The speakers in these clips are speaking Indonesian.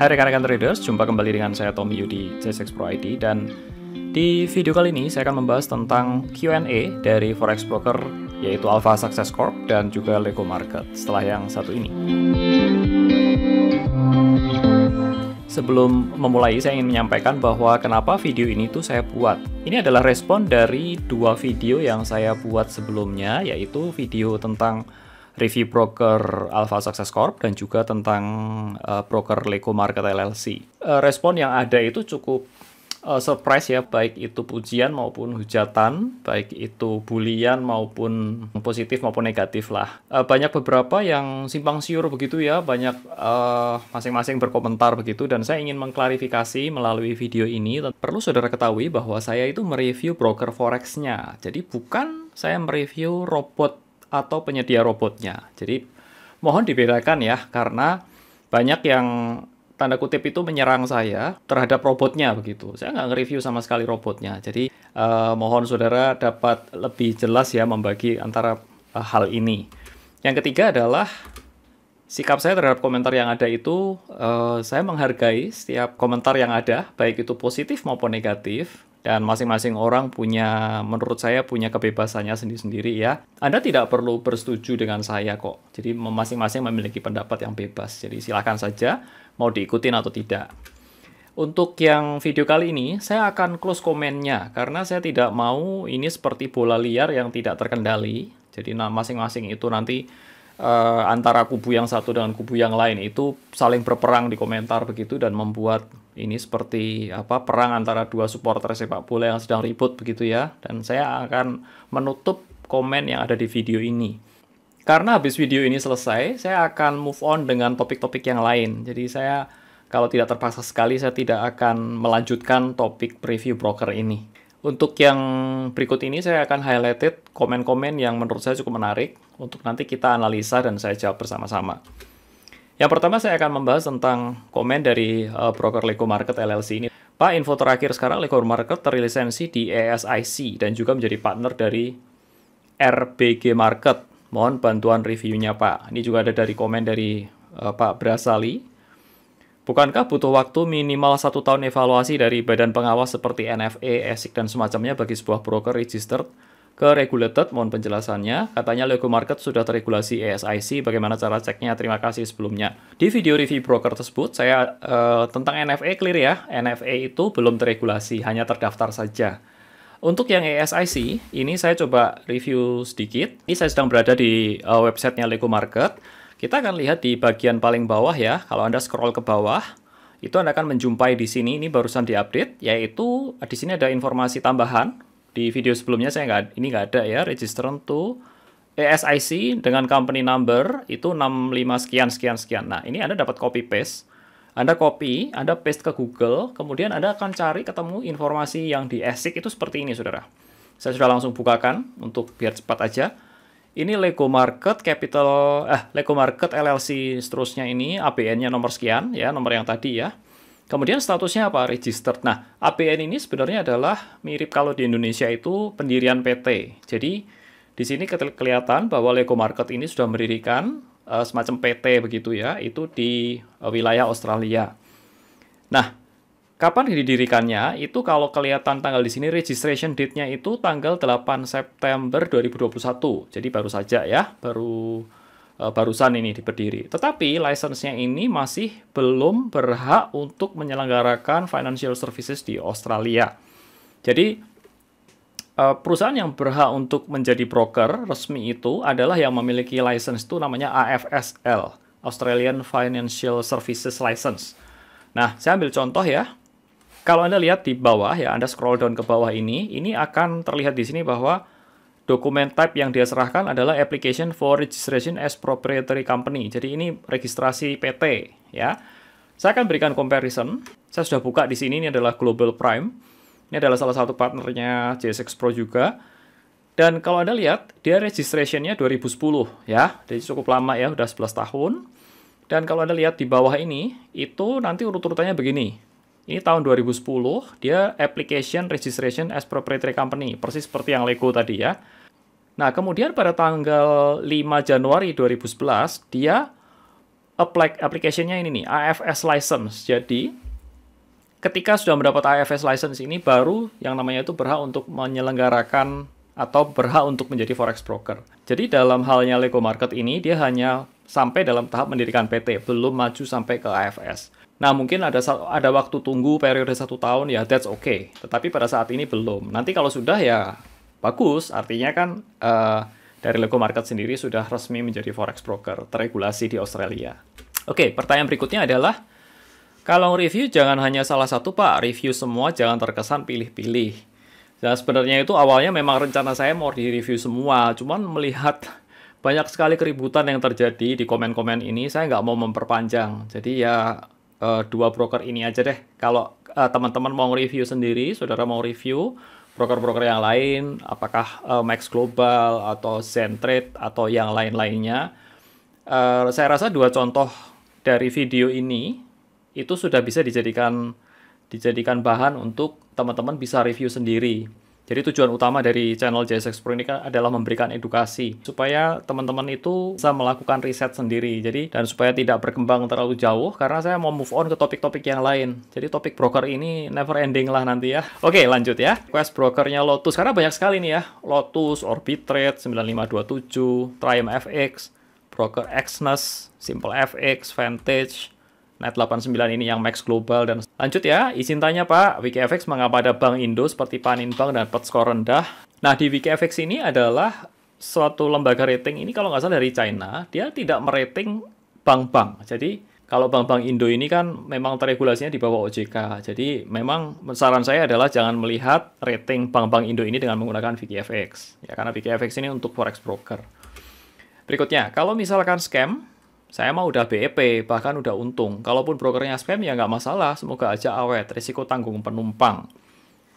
Hai rekan-rekan traders, jumpa kembali dengan saya Tommy Yudi CSX Pro ID dan di video kali ini saya akan membahas tentang Q&A dari forex broker yaitu Alpha Success Corp dan juga Lego Market setelah yang satu ini. Sebelum memulai, saya ingin menyampaikan bahwa kenapa video ini tuh saya buat. Ini adalah respon dari dua video yang saya buat sebelumnya, yaitu video tentang review broker Alpha Success Corp dan juga tentang uh, broker Lego Market LLC. Uh, eh, respon yang ada itu cukup uh, surprise ya, baik itu pujian maupun hujatan, baik itu bulian maupun positif maupun negatif lah. Uh, banyak beberapa yang simpang siur begitu ya, banyak masing-masing uh, berkomentar begitu dan saya ingin mengklarifikasi melalui video ini. Perlu saudara ketahui bahwa saya itu mereview broker forexnya, Jadi bukan saya mereview robot atau penyedia robotnya. Jadi mohon dibedakan ya karena banyak yang tanda kutip itu menyerang saya terhadap robotnya begitu. Saya nggak nge-review sama sekali robotnya. Jadi eh, mohon saudara dapat lebih jelas ya membagi antara eh, hal ini. Yang ketiga adalah sikap saya terhadap komentar yang ada itu eh, saya menghargai setiap komentar yang ada, baik itu positif maupun negatif dan masing-masing orang punya menurut saya punya kebebasannya sendiri-sendiri ya. Anda tidak perlu bersetuju dengan saya kok. Jadi masing-masing memiliki pendapat yang bebas. Jadi silakan saja mau diikutin atau tidak. Untuk yang video kali ini, saya akan close komennya karena saya tidak mau ini seperti bola liar yang tidak terkendali. Jadi nah, masing-masing itu nanti uh, antara kubu yang satu dengan kubu yang lain itu saling berperang di komentar begitu dan membuat ini seperti apa perang antara dua supporter sepak bola yang sedang ribut begitu ya. Dan saya akan menutup komen yang ada di video ini. Karena habis video ini selesai, saya akan move on dengan topik-topik yang lain. Jadi saya kalau tidak terpaksa sekali saya tidak akan melanjutkan topik preview broker ini. Untuk yang berikut ini saya akan highlighted komen-komen yang menurut saya cukup menarik untuk nanti kita analisa dan saya jawab bersama-sama. Yang pertama saya akan membahas tentang komen dari uh, broker Lego Market LLC ini. Pak, info terakhir sekarang Lego Market terlisensi di ESIC dan juga menjadi partner dari RBG Market. Mohon bantuan reviewnya Pak. Ini juga ada dari komen dari uh, Pak Brasali. Bukankah butuh waktu minimal satu tahun evaluasi dari badan pengawas seperti NFA, ASIC e dan semacamnya bagi sebuah broker registered? ke regulated, mohon penjelasannya. Katanya Lego Market sudah terregulasi ESIC, bagaimana cara ceknya? Terima kasih sebelumnya. Di video review broker tersebut, saya uh, tentang NFA clear ya. NFA itu belum terregulasi, hanya terdaftar saja. Untuk yang ESIC, ini saya coba review sedikit. Ini saya sedang berada di uh, websitenya Lego Market. Kita akan lihat di bagian paling bawah ya. Kalau Anda scroll ke bawah, itu Anda akan menjumpai di sini, ini barusan diupdate, yaitu di sini ada informasi tambahan di video sebelumnya saya nggak ini nggak ada ya register to ASIC e dengan company number itu 65 sekian sekian sekian. Nah, ini Anda dapat copy paste. Anda copy, Anda paste ke Google, kemudian Anda akan cari ketemu informasi yang di ASIC e itu seperti ini, Saudara. Saya sudah langsung bukakan untuk biar cepat aja. Ini Lego Market Capital eh Lego Market LLC seterusnya ini ABN-nya nomor sekian ya, nomor yang tadi ya. Kemudian statusnya apa? Registered. Nah, APN ini sebenarnya adalah mirip kalau di Indonesia itu pendirian PT. Jadi, di sini kelihatan bahwa Lego Market ini sudah mendirikan uh, semacam PT begitu ya, itu di uh, wilayah Australia. Nah, kapan didirikannya? Itu kalau kelihatan tanggal di sini registration date-nya itu tanggal 8 September 2021. Jadi baru saja ya, baru Eh, barusan ini di Tetapi license ini masih belum berhak untuk menyelenggarakan financial services di Australia. Jadi eh, perusahaan yang berhak untuk menjadi broker resmi itu adalah yang memiliki license itu namanya AFSL, Australian Financial Services License. Nah, saya ambil contoh ya. Kalau Anda lihat di bawah ya, Anda scroll down ke bawah ini, ini akan terlihat di sini bahwa Dokumen type yang dia serahkan adalah application for registration as proprietary company. Jadi ini registrasi PT ya. Saya akan berikan comparison. Saya sudah buka di sini ini adalah Global Prime. Ini adalah salah satu partnernya JSX Pro juga. Dan kalau Anda lihat, dia registrationnya 2010 ya. Jadi cukup lama ya, sudah 11 tahun. Dan kalau Anda lihat di bawah ini, itu nanti urut-urutannya begini. Ini tahun 2010, dia application registration as proprietary company, persis seperti yang Lego tadi ya. Nah, kemudian pada tanggal 5 Januari 2011, dia apply application-nya ini nih, AFS license. Jadi, ketika sudah mendapat AFS license ini, baru yang namanya itu berhak untuk menyelenggarakan atau berhak untuk menjadi forex broker. Jadi, dalam halnya Lego Market ini, dia hanya sampai dalam tahap mendirikan PT, belum maju sampai ke AFS. Nah, mungkin ada ada waktu tunggu periode satu tahun ya, that's okay. Tetapi pada saat ini belum. Nanti kalau sudah ya Bagus, artinya kan uh, dari Lego Market sendiri sudah resmi menjadi forex broker teregulasi di Australia. Oke, pertanyaan berikutnya adalah kalau review jangan hanya salah satu, Pak. Review semua jangan terkesan pilih-pilih. Nah, sebenarnya itu awalnya memang rencana saya mau di-review semua, cuman melihat banyak sekali keributan yang terjadi di komen-komen ini, saya nggak mau memperpanjang. Jadi ya eh, dua broker ini aja deh. Kalau eh, teman-teman mau review sendiri, saudara mau review, broker-broker yang lain, apakah uh, Max Global atau Zentrade atau yang lain-lainnya. Uh, saya rasa dua contoh dari video ini itu sudah bisa dijadikan dijadikan bahan untuk teman-teman bisa review sendiri jadi tujuan utama dari channel JSX Pro ini kan adalah memberikan edukasi supaya teman-teman itu bisa melakukan riset sendiri. Jadi dan supaya tidak berkembang terlalu jauh karena saya mau move on ke topik-topik yang lain. Jadi topik broker ini never ending lah nanti ya. Oke, lanjut ya. Quest brokernya Lotus karena banyak sekali nih ya. Lotus, Orbitrade 9527, Triumph FX, broker Xness, Simple FX, Vantage, Net 89 ini yang Max Global dan lanjut ya, izin tanya Pak, WKFX mengapa ada Bank Indo seperti Paninbank dan Petskor rendah? Nah, di WKFX ini adalah suatu lembaga rating ini kalau nggak salah dari China, dia tidak merating bank-bank. Jadi, kalau bank-bank Indo ini kan memang terregulasinya di bawah OJK. Jadi, memang saran saya adalah jangan melihat rating bank-bank Indo ini dengan menggunakan VKFX. Ya, karena VKFX ini untuk forex broker. Berikutnya, kalau misalkan scam, saya mah udah BEP, bahkan udah untung. Kalaupun brokernya spam ya nggak masalah, semoga aja awet, risiko tanggung penumpang.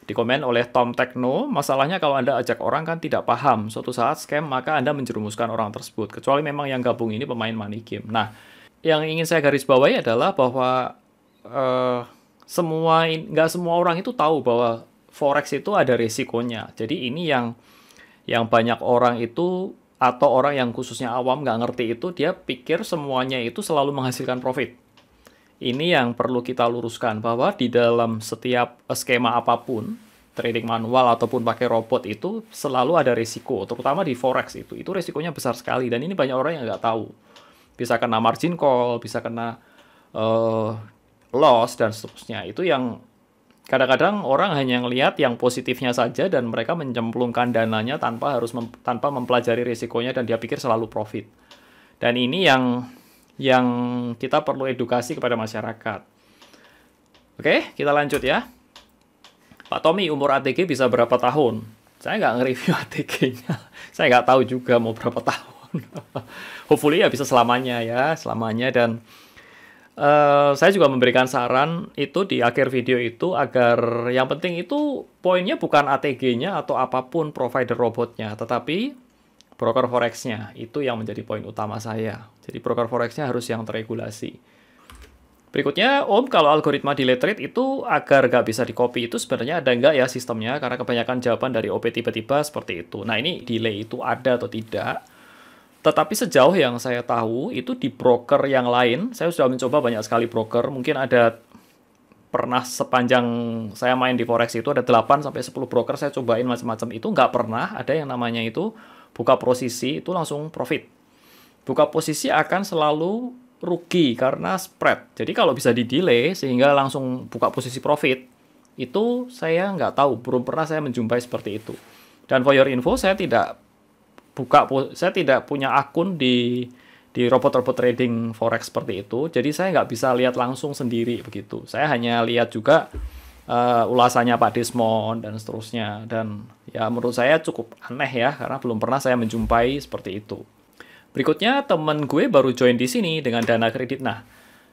Dikomen oleh Tom Tekno, masalahnya kalau Anda ajak orang kan tidak paham. Suatu saat scam, maka Anda menjerumuskan orang tersebut. Kecuali memang yang gabung ini pemain money game. Nah, yang ingin saya garis bawahi adalah bahwa uh, semua nggak semua orang itu tahu bahwa forex itu ada resikonya. Jadi ini yang yang banyak orang itu atau orang yang khususnya awam nggak ngerti itu, dia pikir semuanya itu selalu menghasilkan profit. Ini yang perlu kita luruskan, bahwa di dalam setiap skema apapun, trading manual ataupun pakai robot itu selalu ada risiko, terutama di forex itu. Itu risikonya besar sekali, dan ini banyak orang yang nggak tahu. Bisa kena margin call, bisa kena uh, loss, dan seterusnya. Itu yang Kadang-kadang orang hanya melihat yang positifnya saja dan mereka mencemplungkan dananya tanpa harus mem tanpa mempelajari risikonya dan dia pikir selalu profit. Dan ini yang yang kita perlu edukasi kepada masyarakat. Oke, kita lanjut ya. Pak Tommy, umur ATG bisa berapa tahun? Saya nggak nge-review ATG-nya. Saya nggak tahu juga mau berapa tahun. Hopefully ya bisa selamanya ya, selamanya dan Eh, saya juga memberikan saran itu di akhir video itu agar yang penting itu poinnya bukan ATG-nya atau apapun provider robotnya, tetapi broker forex-nya itu yang menjadi poin utama saya. Jadi broker forex-nya harus yang terregulasi. Berikutnya, Om, kalau algoritma delay trade itu agar nggak bisa di-copy itu sebenarnya ada nggak ya sistemnya? Karena kebanyakan jawaban dari OP tiba-tiba seperti itu. Nah, ini delay itu ada atau tidak? Tetapi sejauh yang saya tahu itu di broker yang lain, saya sudah mencoba banyak sekali broker, mungkin ada pernah sepanjang saya main di forex itu ada 8 sampai 10 broker saya cobain macam-macam itu nggak pernah ada yang namanya itu buka posisi itu langsung profit. Buka posisi akan selalu rugi karena spread. Jadi kalau bisa di delay sehingga langsung buka posisi profit itu saya nggak tahu, belum pernah saya menjumpai seperti itu. Dan for your info, saya tidak buka saya tidak punya akun di di robot-robot trading forex seperti itu. Jadi saya nggak bisa lihat langsung sendiri begitu. Saya hanya lihat juga uh, ulasannya Pak Desmond dan seterusnya. Dan ya menurut saya cukup aneh ya karena belum pernah saya menjumpai seperti itu. Berikutnya teman gue baru join di sini dengan dana kredit. Nah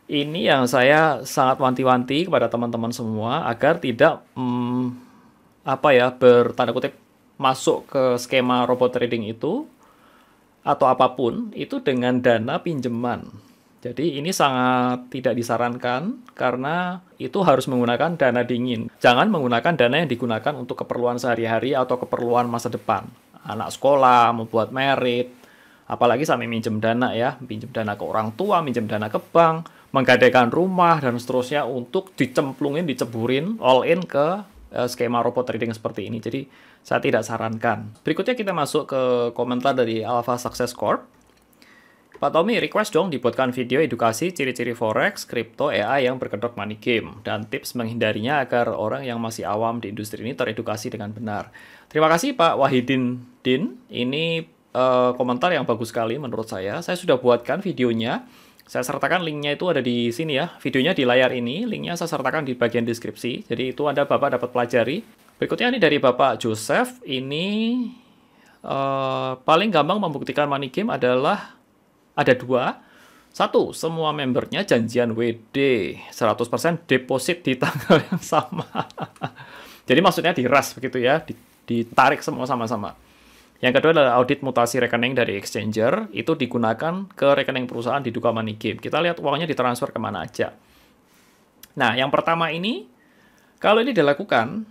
ini yang saya sangat wanti-wanti kepada teman-teman semua agar tidak hmm, apa ya bertanda kutip masuk ke skema robot trading itu atau apapun itu dengan dana pinjaman. Jadi ini sangat tidak disarankan karena itu harus menggunakan dana dingin. Jangan menggunakan dana yang digunakan untuk keperluan sehari-hari atau keperluan masa depan. Anak sekolah, membuat merit, apalagi sampai minjem dana ya, minjem dana ke orang tua, minjem dana ke bank, menggadaikan rumah dan seterusnya untuk dicemplungin, diceburin all in ke Eh, skema robot trading seperti ini. Jadi saya tidak sarankan. Berikutnya kita masuk ke komentar dari Alpha Success Corp. Pak Tommy, request dong dibuatkan video edukasi ciri-ciri forex, kripto, AI yang berkedok money game, dan tips menghindarinya agar orang yang masih awam di industri ini teredukasi dengan benar. Terima kasih Pak Wahidin Din, ini uh, komentar yang bagus sekali menurut saya. Saya sudah buatkan videonya, saya sertakan linknya itu ada di sini ya, videonya di layar ini, linknya saya sertakan di bagian deskripsi, jadi itu Anda Bapak dapat pelajari. Berikutnya ini dari Bapak Joseph, ini uh, paling gampang membuktikan money game adalah ada dua, satu, semua membernya janjian WD 100% deposit di tanggal yang sama. Jadi maksudnya diras begitu ya, ditarik semua sama-sama. Yang kedua adalah audit mutasi rekening dari exchanger, itu digunakan ke rekening perusahaan di Duka Money Game. Kita lihat uangnya ditransfer kemana aja. Nah, yang pertama ini, kalau ini dilakukan,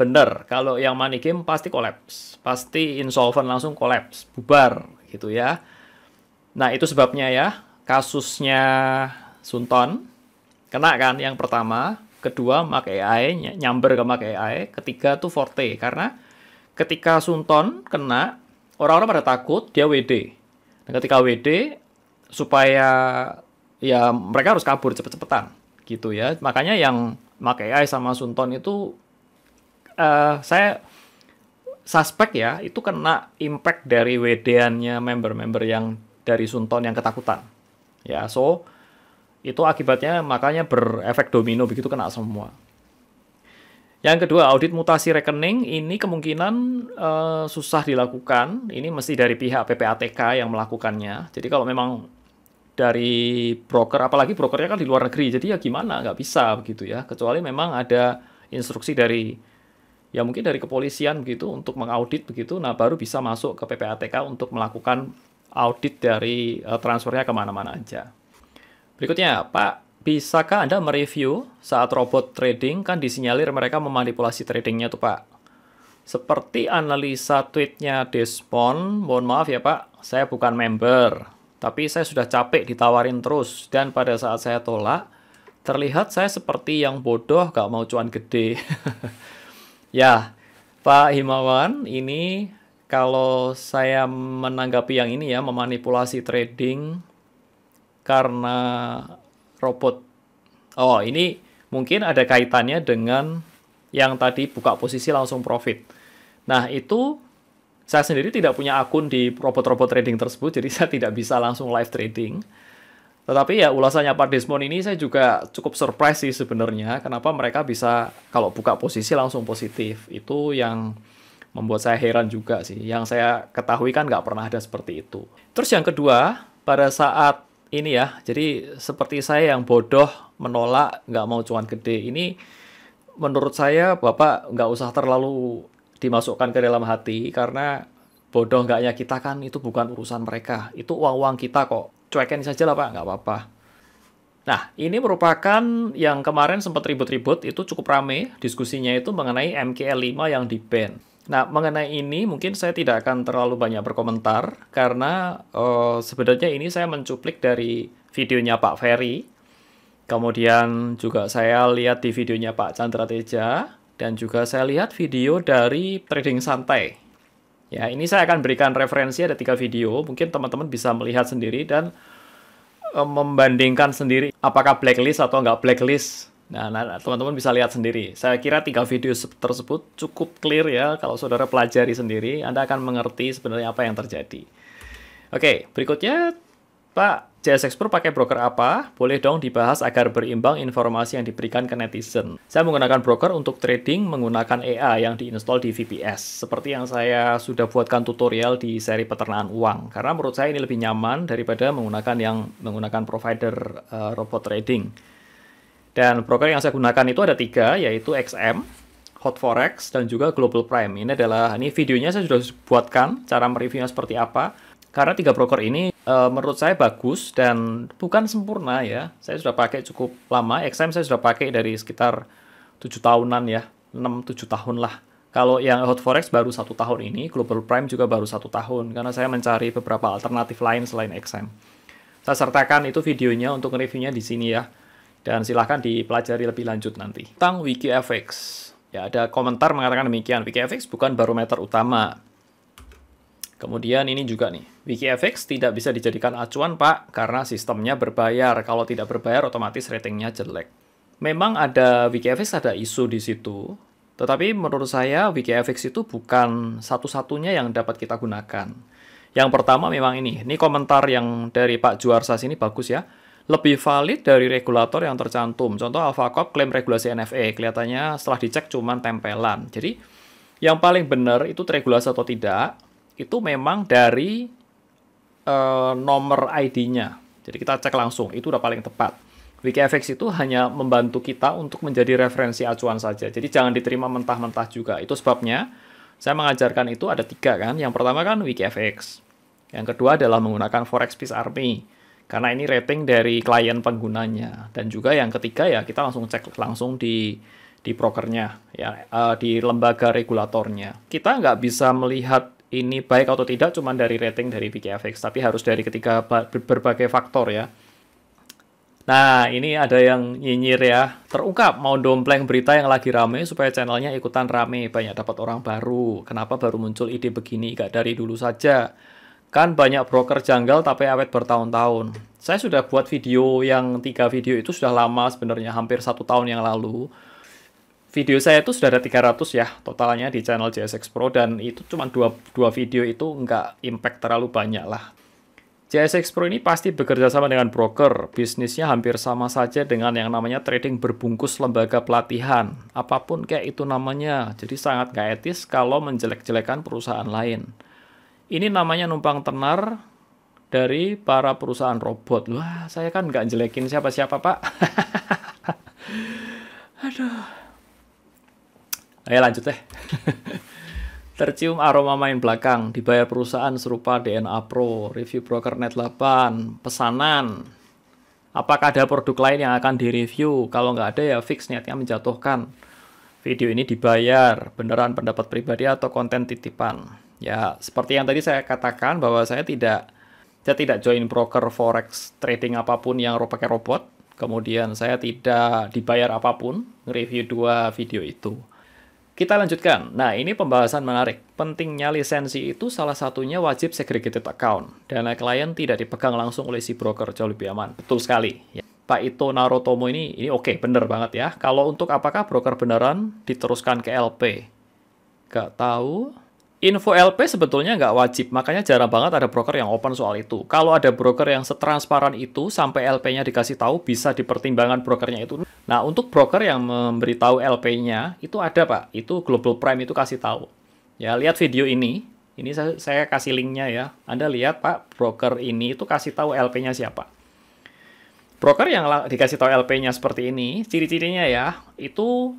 benar, kalau yang Money Game pasti kolaps. Pasti insolvent langsung kolaps, bubar gitu ya. Nah, itu sebabnya ya, kasusnya Sunton, kena kan yang pertama, kedua make AI, nyamber ke make AI, ketiga tuh Forte, karena ketika Sunton kena, orang-orang pada takut dia WD. Dan ketika WD, supaya ya mereka harus kabur cepet-cepetan gitu ya. Makanya yang pakai AI sama Sunton itu uh, saya suspek ya itu kena impact dari WD-annya member-member yang dari Sunton yang ketakutan. Ya, so itu akibatnya makanya berefek domino begitu kena semua. Yang kedua, audit mutasi rekening ini kemungkinan uh, susah dilakukan. Ini mesti dari pihak PPATK yang melakukannya. Jadi kalau memang dari broker, apalagi brokernya kan di luar negeri, jadi ya gimana? Nggak bisa begitu ya. Kecuali memang ada instruksi dari ya mungkin dari kepolisian begitu untuk mengaudit begitu, nah baru bisa masuk ke PPATK untuk melakukan audit dari uh, transfernya kemana-mana aja. Berikutnya, Pak bisakah Anda mereview saat robot trading kan disinyalir mereka memanipulasi tradingnya tuh Pak? Seperti analisa tweetnya Despon, mohon maaf ya Pak, saya bukan member, tapi saya sudah capek ditawarin terus dan pada saat saya tolak, terlihat saya seperti yang bodoh gak mau cuan gede. ya, Pak Himawan, ini kalau saya menanggapi yang ini ya, memanipulasi trading karena robot. Oh, ini mungkin ada kaitannya dengan yang tadi buka posisi langsung profit. Nah, itu saya sendiri tidak punya akun di robot-robot trading tersebut, jadi saya tidak bisa langsung live trading. Tetapi ya ulasannya Pak Desmond ini saya juga cukup surprise sih sebenarnya kenapa mereka bisa kalau buka posisi langsung positif. Itu yang membuat saya heran juga sih. Yang saya ketahui kan nggak pernah ada seperti itu. Terus yang kedua, pada saat ini ya. Jadi seperti saya yang bodoh menolak nggak mau cuan gede ini, menurut saya bapak nggak usah terlalu dimasukkan ke dalam hati karena bodoh nggaknya kita kan itu bukan urusan mereka. Itu uang-uang kita kok. Cuekin saja lah pak, nggak apa-apa. Nah, ini merupakan yang kemarin sempat ribut-ribut, itu cukup rame diskusinya itu mengenai MKL5 yang di-ban. Nah, mengenai ini mungkin saya tidak akan terlalu banyak berkomentar karena uh, sebenarnya ini saya mencuplik dari videonya Pak Ferry. Kemudian juga saya lihat di videonya Pak Chandra Teja dan juga saya lihat video dari Trading Santai. Ya, ini saya akan berikan referensi ada tiga video, mungkin teman-teman bisa melihat sendiri dan uh, membandingkan sendiri apakah blacklist atau nggak blacklist Nah, nah, nah, teman-teman bisa lihat sendiri. Saya kira tiga video tersebut cukup clear ya. Kalau saudara pelajari sendiri, Anda akan mengerti sebenarnya apa yang terjadi. Oke, berikutnya, Pak, JS Expert pakai broker apa? Boleh dong dibahas agar berimbang informasi yang diberikan ke netizen. Saya menggunakan broker untuk trading menggunakan EA yang diinstal di VPS. Seperti yang saya sudah buatkan tutorial di seri peternakan uang. Karena menurut saya ini lebih nyaman daripada menggunakan yang menggunakan provider uh, robot trading. Dan broker yang saya gunakan itu ada tiga, yaitu XM, Hot Forex, dan juga Global Prime. Ini adalah, ini videonya saya sudah buatkan, cara mereviewnya seperti apa. Karena tiga broker ini e, menurut saya bagus dan bukan sempurna ya. Saya sudah pakai cukup lama, XM saya sudah pakai dari sekitar tujuh tahunan ya, enam tujuh tahun lah. Kalau yang Hot Forex baru satu tahun ini, Global Prime juga baru satu tahun, karena saya mencari beberapa alternatif lain selain XM. Saya sertakan itu videonya untuk reviewnya di sini ya. Dan silahkan dipelajari lebih lanjut nanti. Tentang WikiFX. Ya, ada komentar mengatakan demikian. WikiFX bukan barometer utama. Kemudian ini juga nih, WikiFX tidak bisa dijadikan acuan Pak, karena sistemnya berbayar. Kalau tidak berbayar, otomatis ratingnya jelek. Memang ada WikiFX ada isu di situ, tetapi menurut saya WikiFX itu bukan satu-satunya yang dapat kita gunakan. Yang pertama memang ini, ini komentar yang dari Pak Juarsa ini bagus ya lebih valid dari regulator yang tercantum. Contoh AlphaCorp klaim regulasi NFA, e, kelihatannya setelah dicek cuman tempelan. Jadi yang paling benar itu terregulasi atau tidak, itu memang dari e, nomor ID-nya. Jadi kita cek langsung, itu udah paling tepat. WikiFX itu hanya membantu kita untuk menjadi referensi acuan saja. Jadi jangan diterima mentah-mentah juga. Itu sebabnya saya mengajarkan itu ada tiga kan. Yang pertama kan WikiFX. Yang kedua adalah menggunakan Forex Peace Army karena ini rating dari klien penggunanya dan juga yang ketiga ya kita langsung cek langsung di di prokernya ya uh, di lembaga regulatornya kita nggak bisa melihat ini baik atau tidak cuma dari rating dari PKFX tapi harus dari ketiga berbagai faktor ya Nah, ini ada yang nyinyir ya. Terungkap mau dompleng berita yang lagi rame supaya channelnya ikutan rame, banyak dapat orang baru. Kenapa baru muncul ide begini? Gak dari dulu saja. Kan banyak broker janggal tapi awet bertahun-tahun. Saya sudah buat video yang tiga video itu sudah lama sebenarnya, hampir satu tahun yang lalu. Video saya itu sudah ada 300 ya totalnya di channel JSX Pro dan itu cuma dua, dua video itu nggak impact terlalu banyak lah. JSX Pro ini pasti bekerja sama dengan broker. Bisnisnya hampir sama saja dengan yang namanya trading berbungkus lembaga pelatihan. Apapun kayak itu namanya. Jadi sangat nggak etis kalau menjelek-jelekan perusahaan lain. Ini namanya numpang tenar dari para perusahaan robot. Wah, saya kan nggak jelekin siapa-siapa, Pak. Aduh. Ayo lanjut deh. Tercium aroma main belakang, dibayar perusahaan serupa DNA Pro, review broker net 8, pesanan. Apakah ada produk lain yang akan direview? Kalau nggak ada ya fix niatnya menjatuhkan. Video ini dibayar, beneran pendapat pribadi atau konten titipan. Ya, seperti yang tadi saya katakan bahwa saya tidak saya tidak join broker forex trading apapun yang pakai robot. Kemudian saya tidak dibayar apapun review dua video itu. Kita lanjutkan. Nah, ini pembahasan menarik. Pentingnya lisensi itu salah satunya wajib segregated account. Dana klien tidak dipegang langsung oleh si broker jauh lebih aman. Betul sekali. Ya. Pak Ito Narotomo ini ini oke, okay, bener banget ya. Kalau untuk apakah broker beneran diteruskan ke LP? Gak tahu info LP sebetulnya nggak wajib, makanya jarang banget ada broker yang open soal itu. Kalau ada broker yang setransparan itu, sampai LP-nya dikasih tahu, bisa dipertimbangkan brokernya itu. Nah, untuk broker yang memberitahu LP-nya, itu ada Pak, itu Global Prime itu kasih tahu. Ya, lihat video ini, ini saya, kasih link-nya ya. Anda lihat Pak, broker ini itu kasih tahu LP-nya siapa. Broker yang dikasih tahu LP-nya seperti ini, ciri-cirinya ya, itu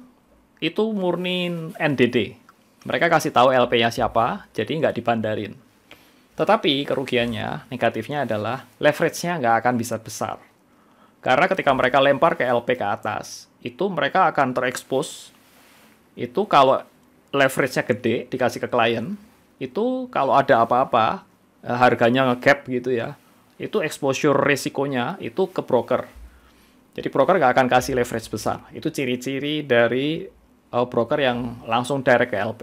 itu murni NDD, mereka kasih tahu LP-nya siapa, jadi nggak dibandarin. Tetapi kerugiannya, negatifnya adalah leverage-nya nggak akan bisa besar. Karena ketika mereka lempar ke LP ke atas, itu mereka akan terekspos. Itu kalau leverage-nya gede dikasih ke klien, itu kalau ada apa-apa, eh, harganya ngegap gitu ya, itu exposure resikonya itu ke broker. Jadi broker nggak akan kasih leverage besar. Itu ciri-ciri dari uh, broker yang langsung direct ke LP.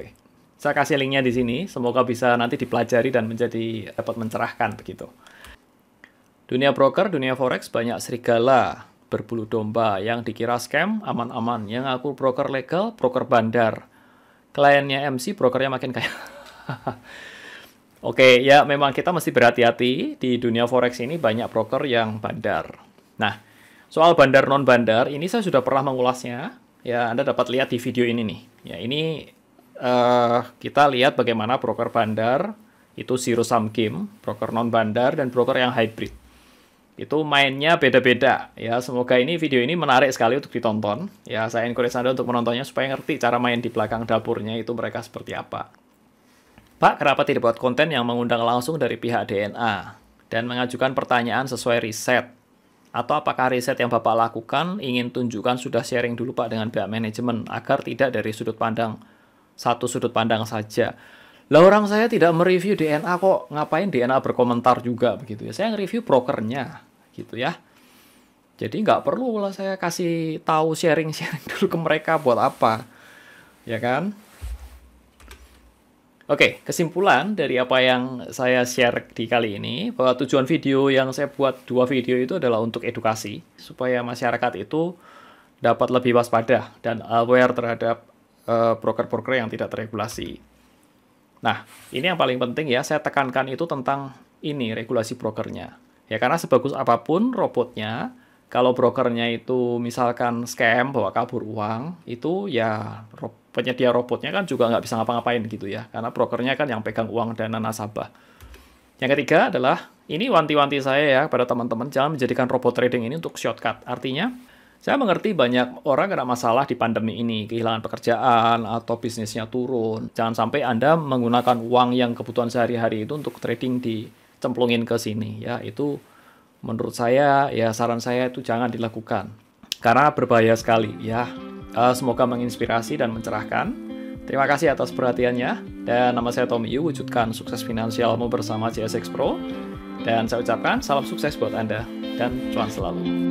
Saya kasih linknya di sini, semoga bisa nanti dipelajari dan menjadi dapat mencerahkan begitu. Dunia broker, dunia forex banyak serigala berbulu domba yang dikira scam, aman-aman. Yang aku broker legal, broker bandar. Kliennya MC, brokernya makin kaya. Oke, ya memang kita mesti berhati-hati di dunia forex ini banyak broker yang bandar. Nah, soal bandar non bandar ini saya sudah pernah mengulasnya Ya, Anda dapat lihat di video ini nih. Ya, ini uh, kita lihat bagaimana broker bandar itu zero sum game, broker non bandar dan broker yang hybrid. Itu mainnya beda-beda ya. Semoga ini video ini menarik sekali untuk ditonton. Ya, saya encourage Anda untuk menontonnya supaya ngerti cara main di belakang dapurnya itu mereka seperti apa. Pak, kenapa tidak buat konten yang mengundang langsung dari pihak DNA dan mengajukan pertanyaan sesuai riset? Atau apakah riset yang Bapak lakukan ingin tunjukkan sudah sharing dulu Pak dengan pihak manajemen agar tidak dari sudut pandang satu sudut pandang saja. Lah orang saya tidak mereview DNA kok, ngapain DNA berkomentar juga begitu ya. Saya nge-review brokernya gitu ya. Jadi nggak perlu lah saya kasih tahu sharing-sharing dulu ke mereka buat apa. Ya kan? Oke, kesimpulan dari apa yang saya share di kali ini, bahwa tujuan video yang saya buat dua video itu adalah untuk edukasi, supaya masyarakat itu dapat lebih waspada dan aware terhadap eh, broker-broker uh, yang tidak teregulasi. Nah, ini yang paling penting ya, saya tekankan itu tentang ini, regulasi brokernya. Ya, karena sebagus apapun robotnya, kalau brokernya itu misalkan scam, bawa kabur uang, itu ya penyedia robotnya kan juga nggak bisa ngapa-ngapain gitu ya, karena brokernya kan yang pegang uang dana nasabah. Yang ketiga adalah, ini wanti-wanti saya ya pada teman-teman, jangan menjadikan robot trading ini untuk shortcut. Artinya, saya mengerti banyak orang kena masalah di pandemi ini, kehilangan pekerjaan atau bisnisnya turun. Jangan sampai Anda menggunakan uang yang kebutuhan sehari-hari itu untuk trading dicemplungin ke sini ya. Itu menurut saya ya saran saya itu jangan dilakukan. Karena berbahaya sekali ya. Uh, semoga menginspirasi dan mencerahkan. Terima kasih atas perhatiannya. Dan nama saya Tommy Yu, wujudkan sukses finansialmu bersama CSX Pro. Dan saya ucapkan salam sukses buat Anda dan cuan selalu.